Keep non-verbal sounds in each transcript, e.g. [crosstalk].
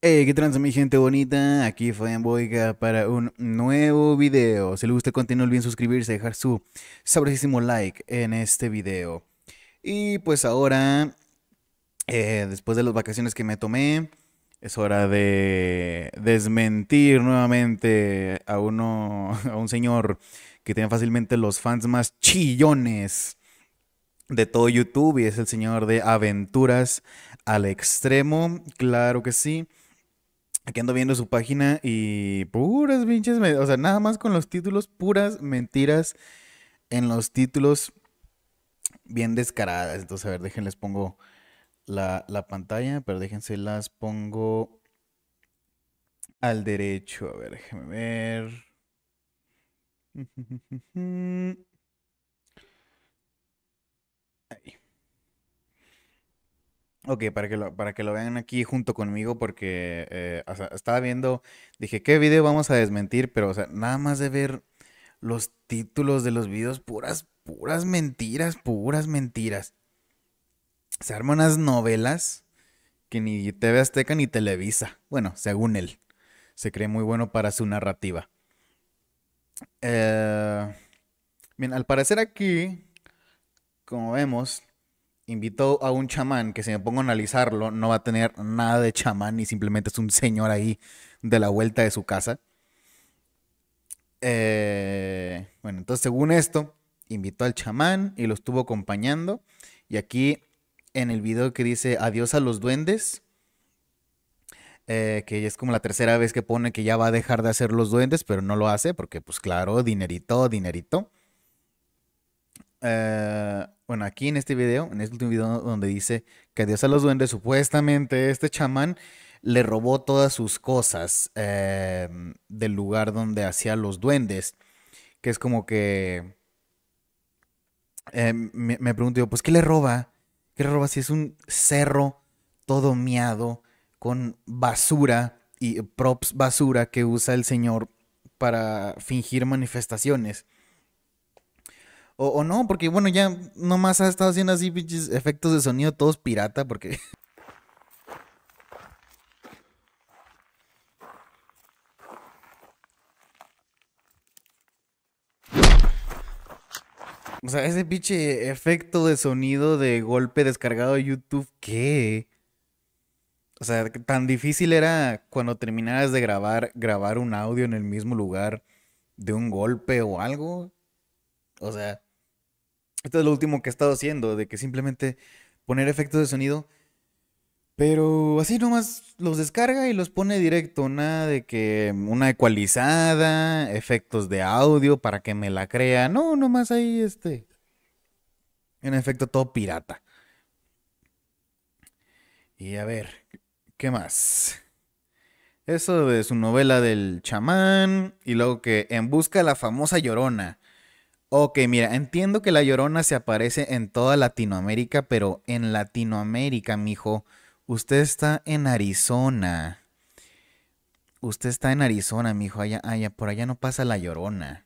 Hey, qué tranza mi gente bonita, aquí fue en Boiga para un nuevo video. Si le gusta el contenido, no olviden suscribirse, dejar su sabrosísimo like en este video. Y pues ahora, eh, después de las vacaciones que me tomé, es hora de desmentir nuevamente a uno, [laughs] a un señor que tiene fácilmente los fans más chillones de todo YouTube y es el señor de Aventuras al Extremo, claro que sí. Aquí ando viendo su página y puras pinches, o sea, nada más con los títulos, puras mentiras en los títulos bien descaradas. Entonces, a ver, déjenles pongo la, la pantalla, pero déjense las pongo al derecho. A ver, déjenme ver. [laughs] Ahí. Ok, para que, lo, para que lo vean aquí junto conmigo, porque eh, estaba viendo, dije, ¿qué video vamos a desmentir? Pero, o sea, nada más de ver los títulos de los videos, puras, puras mentiras, puras mentiras. Se arman unas novelas que ni TV Azteca ni Televisa. Bueno, según él. Se cree muy bueno para su narrativa. Eh, bien, al parecer aquí, como vemos, Invitó a un chamán que si me pongo a analizarlo no va a tener nada de chamán y simplemente es un señor ahí de la vuelta de su casa. Eh, bueno, entonces según esto, invitó al chamán y lo estuvo acompañando. Y aquí en el video que dice adiós a los duendes, eh, que es como la tercera vez que pone que ya va a dejar de hacer los duendes, pero no lo hace porque pues claro, dinerito, dinerito. Eh, bueno, aquí en este video, en este último video donde dice que Dios a los duendes, supuestamente este chamán le robó todas sus cosas em, del lugar donde hacía los duendes, que es como que... Em, me, me, pregunto pues, ¿qué le roba? ¿Qué le roba si es un cerro todo miado con basura y props basura que usa el señor para fingir manifestaciones? O, no, porque bueno, ya nomás ha estado haciendo así pinches efectos de sonido todos pirata, porque [laughs] O sea, ese pinche efecto de sonido de golpe descargado de YouTube, ¿qué? O sea, tan difícil era cuando terminaras de grabar, grabar un audio en el mismo lugar de un golpe o algo. O sea, esto es lo último que he estado haciendo, de que simplemente poner efectos de sonido. Pero así nomás los descarga y los pone directo, nada de que una ecualizada, efectos de audio para que me la crea. No, nomás ahí este. En efecto, todo pirata. Y a ver, ¿qué más? Eso de su novela del chamán y luego que en busca de la famosa llorona. Ok, mira, entiendo que La Llorona se aparece en toda Latinoamérica, pero en Latinoamérica, mijo, usted está en Arizona. Usted está en Arizona, mijo, allá, allá, por allá no pasa La Llorona.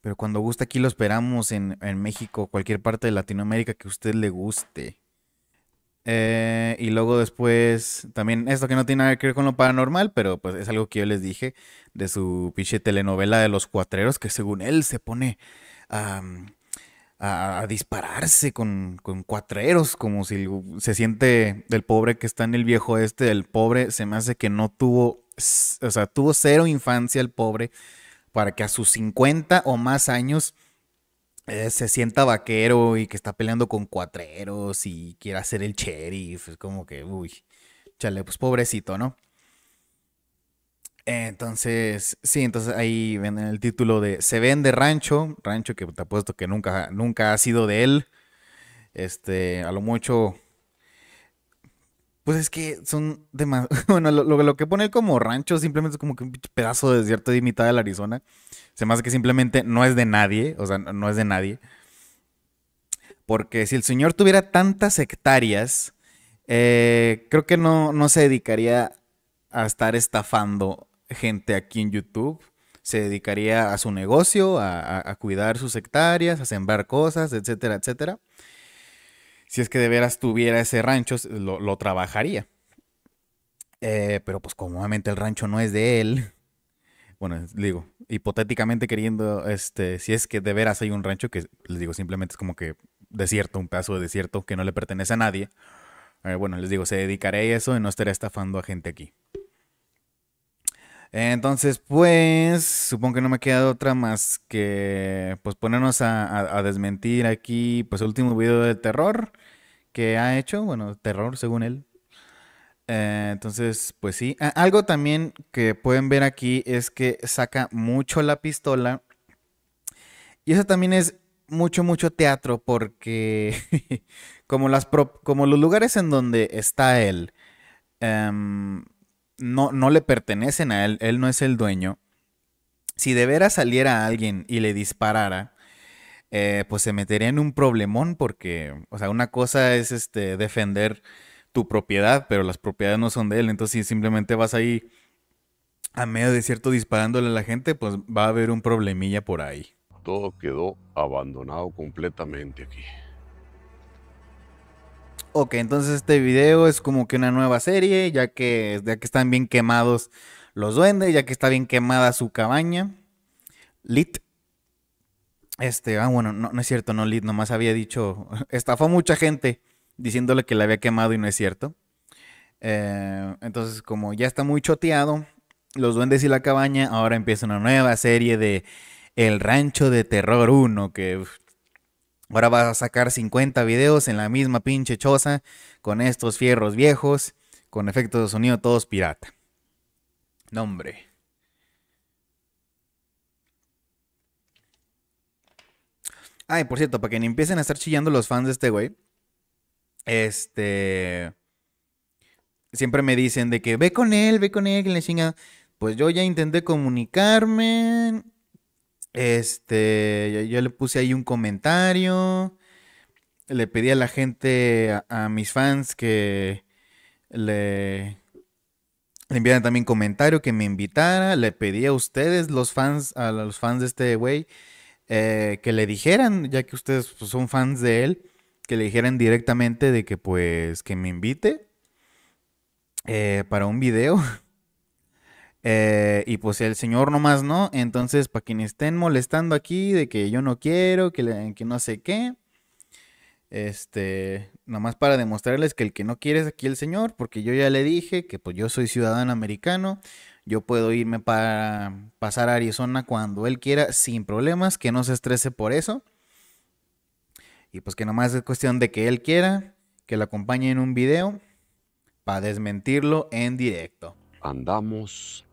Pero cuando gusta aquí lo esperamos en, en México, cualquier parte de Latinoamérica que usted le guste. Eh, y luego después, también esto que no tiene nada que ver con lo paranormal, pero pues es algo que yo les dije de su pinche telenovela de los cuatreros, que según él se pone a, dispararse con, con, cuatreros, como si se siente del pobre que está en el viejo este, el pobre se me hace que no tuvo, o sea, tuvo cero infancia el pobre, para que a sus 50 o más años eh, se sienta vaquero y que está peleando con cuatreros y quiere hacer el sheriff. Es como que, uy, chale, pues pobrecito, ¿no? Entonces, sí, entonces ahí ven el título de Se vende rancho, rancho que te apuesto que nunca, nunca ha sido de él. Este, a lo mucho pues es que son demasiado. [laughs] Bueno, lo, que pone como rancho simplemente es como que un pedazo de desierto de mitad del Arizona. Se más que simplemente no es de nadie. O sea, no es de nadie. Porque si el señor tuviera tantas hectáreas, eh, creo que no, no se dedicaría a estar estafando gente aquí en YouTube. Se dedicaría a su negocio, a cuidar sus hectáreas, a sembrar cosas, etcétera, etcétera si es que de veras tuviera ese rancho, lo, trabajaría. Eh, pero pues como obviamente el rancho no es de él, [laughs] bueno, digo, hipotéticamente queriendo, este, si es que de veras hay un rancho que, les digo, simplemente es como que desierto, un pedazo de desierto que no le pertenece a nadie, eh, bueno, les digo, se dedicaré a eso y no estaré estafando a gente aquí. Entonces, pues, supongo que no me queda otra más que, pues, ponernos a, desmentir aquí, pues, el último video de terror que ha hecho, bueno, terror según él. Eh, entonces, pues sí, algo también que pueden ver aquí es que saca mucho la pistola. Y eso también es mucho, mucho teatro porque [laughs] como, las como los lugares en donde está él. Em, no, le pertenecen a él, él no es el dueño. Si de veras saliera alguien y le disparara, eh, pues se metería en un problemón porque, o sea, una cosa es este, defender tu propiedad, pero las propiedades no son de él. Entonces, si simplemente vas ahí a medio desierto disparándole a la gente, pues va a haber un problemilla por ahí. Todo quedó abandonado completamente aquí ok, entonces este video es como que una nueva serie, ya que, ya que están bien quemados los duendes, ya que está bien quemada su cabaña. Lit. Este, ah, bueno, no, es cierto, no Lit, nomás había dicho, [laughs] estafó a mucha gente diciéndole que la había quemado y no es cierto. Eh, entonces, como ya está muy choteado, los duendes y la cabaña, ahora empieza una nueva serie de El Rancho de Terror 1, que... Ahora vas a sacar 50 videos en la misma pinche choza con estos fierros viejos, con efectos de sonido todos pirata. Nombre. Ay, por cierto, para que ni empiecen a estar chillando los fans de este güey. Este. Siempre me dicen de que ve con él, ve con él, que le chinga. Pues yo ya intenté comunicarme este, yo, le puse ahí un comentario. Le pedí a la gente, a, mis fans, que le, enviaran también comentario, que me invitara. Le pedí a ustedes, los fans, a los fans de este güey, eh, que le dijeran, ya que ustedes pues, son fans de él, que le dijeran directamente de que pues que me invite eh, para un video. [laughs] Eh, y pues el señor nomás no. Entonces, para quienes estén molestando aquí de que yo no quiero, que, que no sé qué, este, nomás para demostrarles que el que no quiere es aquí el señor, porque yo ya le dije que pues yo soy ciudadano americano, yo puedo irme para pasar a Arizona cuando él quiera sin problemas, que no se estrese por eso. Y pues que nomás es cuestión de que él quiera, que lo acompañe en un video para desmentirlo en directo. Andamos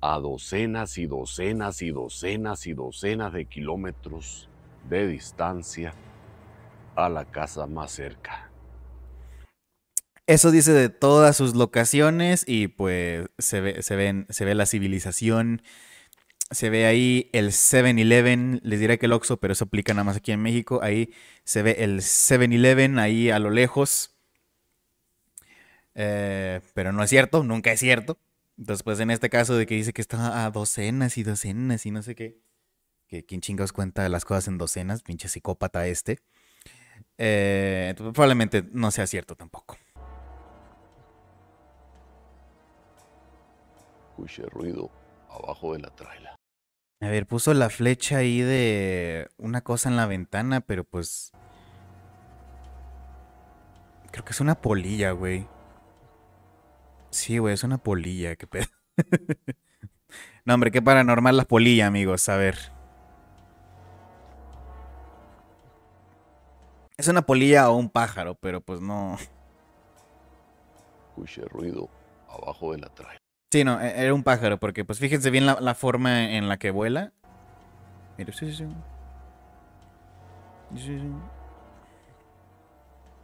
a docenas y docenas y docenas y docenas de kilómetros de distancia a la casa más cerca. Eso dice de todas sus locaciones y pues se ve, se ve la civilización, se ve ahí el 7-Eleven, les diré que el Oxxo, pero eso aplica nada más aquí en México, ahí se ve el 7-Eleven ahí a lo lejos, eh, pero no es cierto, nunca es cierto. Entonces, pues, en este caso de que dice que está a docenas y docenas y no sé qué. Que quién chingados cuenta las cosas en docenas, pinche psicópata este. Eh, probablemente no sea cierto tampoco. Escuché ruido abajo de la traila. A ver, puso la flecha ahí de una cosa en la ventana, pero pues. Creo que es una polilla, güey. Sí, güey, es una polilla, qué pedo. [laughs] no, hombre, qué paranormal la polilla, amigos, a ver. Es una polilla o un pájaro, pero pues no. Escuche ruido abajo de la Sí, no, e-, era un pájaro, porque pues fíjense bien la, forma en la que vuela. Mira, sí, sí, sí.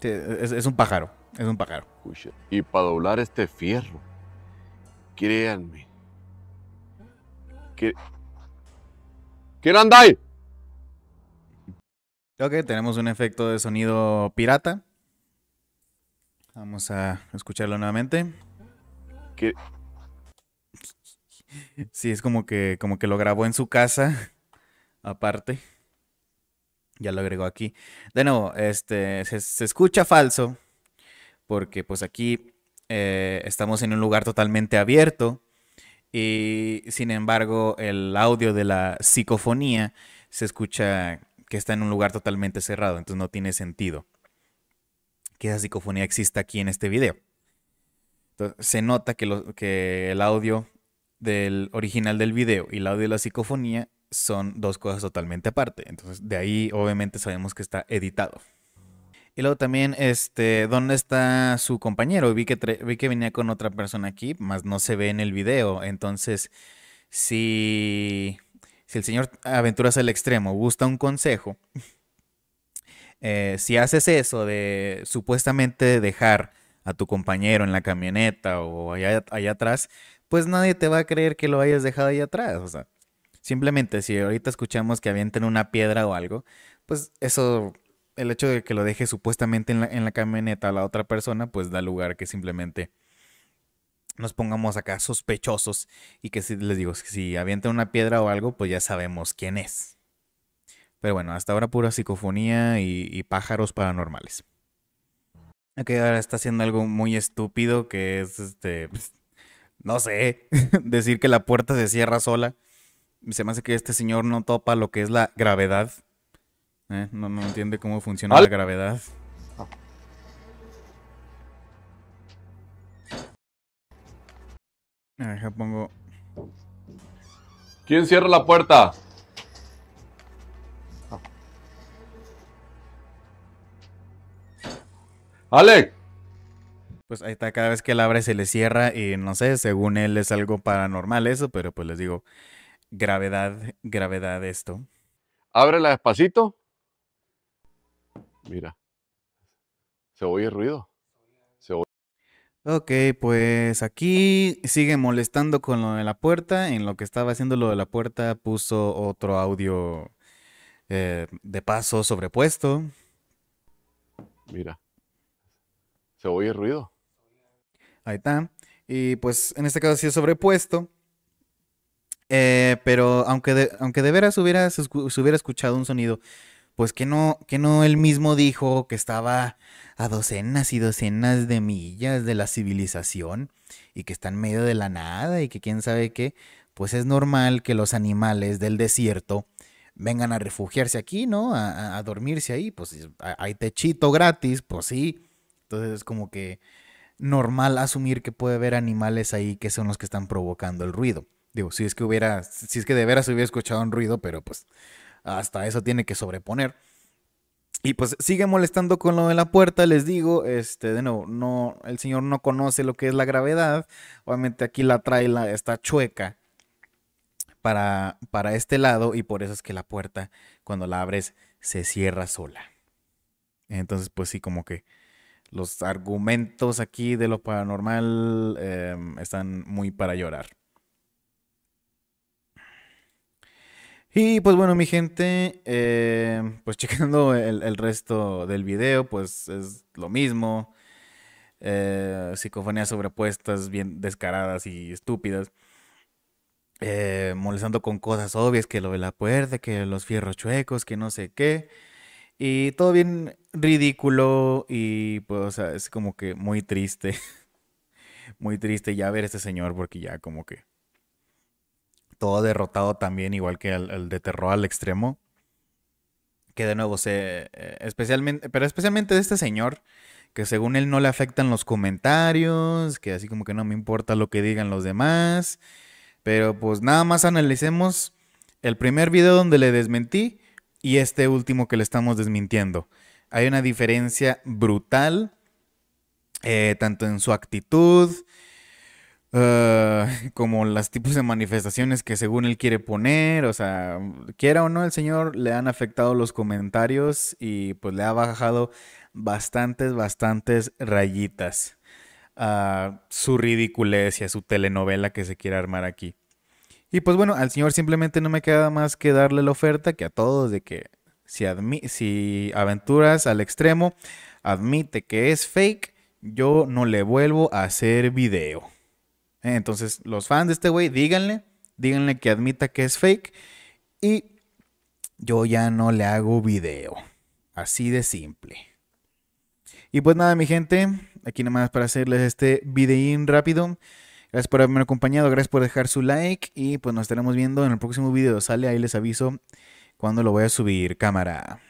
sí es un pájaro. Es un pájaro. Y para doblar este fierro, créanme. Que... ¿Quién anda ahí? Ok, tenemos un efecto de sonido pirata. Vamos a escucharlo nuevamente. ¿Qué? Sí, es como que, como que lo grabó en su casa, aparte. Ya lo agregó aquí. De nuevo, este, se escucha falso, porque pues aquí eh, estamos en un lugar totalmente abierto y sin embargo el audio de la psicofonía se escucha que está en un lugar totalmente cerrado, entonces no tiene sentido que esa psicofonía exista aquí en este video. Entonces, se nota que, que el audio del original del video y el audio de la psicofonía son dos cosas totalmente aparte. Entonces, de ahí obviamente sabemos que está editado. Y luego también, este, ¿dónde está su compañero? Vi que, vi que venía con otra persona aquí, más no se ve en el video. Entonces, si, si el señor Aventuras al Extremo gusta un consejo, eh, si haces eso de supuestamente dejar a tu compañero en la camioneta o allá, allá atrás, pues nadie te va a creer que lo hayas dejado allá atrás. O sea, simplemente si ahorita escuchamos que avienten una piedra o algo, pues eso el hecho de que lo deje supuestamente en la, camioneta a la otra persona, pues da lugar que simplemente nos pongamos acá sospechosos y que si les digo, si avienta una piedra o algo, pues ya sabemos quién es. Pero bueno, hasta ahora pura psicofonía y, pájaros paranormales. Ok, ahora está haciendo algo muy estúpido que es este. Pues, no sé, [laughs] decir que la puerta se cierra sola. Se me hace que este señor no topa lo que es la gravedad eh, no, entiende cómo funciona la gravedad. pongo. ¿Quién cierra la puerta? ¡Ale! Pues ahí está, cada vez que él abre se le cierra y no sé, según él es algo paranormal eso, pero pues les digo, gravedad, gravedad esto. Ábrela despacito. Mira. ¿Se oye ruido? ¿Se oye? Ok, pues aquí sigue molestando con lo de la puerta. En lo que estaba haciendo lo de la puerta puso otro audio eh, de paso sobrepuesto. Mira. ¿Se oye ruido? Ahí está. Y pues en este caso sí es sobrepuesto. Eh, pero aunque de, aunque de veras hubiera, se hubiera escuchado un sonido pues que no, que no él mismo dijo que estaba a docenas y docenas de millas de la civilización y que está en medio de la nada y que quién sabe qué, pues es normal que los animales del desierto vengan a refugiarse aquí, ¿no? A, dormirse ahí, pues ah, hay techito gratis, pues sí. Entonces es como que normal asumir que puede haber animales ahí que son los que están provocando el ruido. Digo, si es que hubiera, si es que de veras hubiera escuchado un ruido, pero pues hasta eso tiene que sobreponer. Y pues sigue molestando con lo de la puerta, les digo, este, de nuevo, no, el señor no conoce lo que es la gravedad, obviamente aquí la trae, la, está chueca para, para este lado y por eso es que la puerta cuando la abres se cierra sola. Entonces pues sí, como que los argumentos aquí de lo paranormal em, están muy para llorar. Y pues bueno, mi gente, eh, pues [laughs] checando el, resto del video, pues es lo mismo. Eh, psicofonías sobrepuestas, bien descaradas y estúpidas. Eh, molestando con cosas obvias, que lo de la puerta, que los fierros chuecos, que no sé qué. Y todo bien ridículo y pues o sea, es como que muy triste. [laughs] muy triste ya ver a este señor porque ya como que todo derrotado también, igual que el, de terror al extremo. Que de nuevo se. Eh, especialmente. Pero especialmente de este señor. Que según él no le afectan los comentarios. Que así como que no me importa lo que digan los demás. Pero pues nada más analicemos el primer video donde le desmentí. Y este último que le estamos desmintiendo. Hay una diferencia brutal. Eh, tanto en su actitud. Eh, [laughs] como las tipos de manifestaciones que según él quiere poner, o sea, quiera o no, el señor le han afectado los comentarios y pues le ha bajado bastantes, bastantes rayitas a su ridiculez y a su telenovela que se quiere armar aquí. Y pues bueno, al señor simplemente no me queda más que darle la oferta que a todos de que si, si aventuras al extremo, admite que es fake, yo no le vuelvo a hacer video. ¿eh? Entonces, los fans de este güey, díganle, díganle que admita que es fake y yo ya no le hago video. Así de simple. Y pues nada, mi gente, aquí nada más para hacerles este videín rápido. Gracias por haberme acompañado, gracias por dejar su like y pues nos estaremos viendo en el próximo video. Sale ahí les aviso cuando lo voy a subir cámara.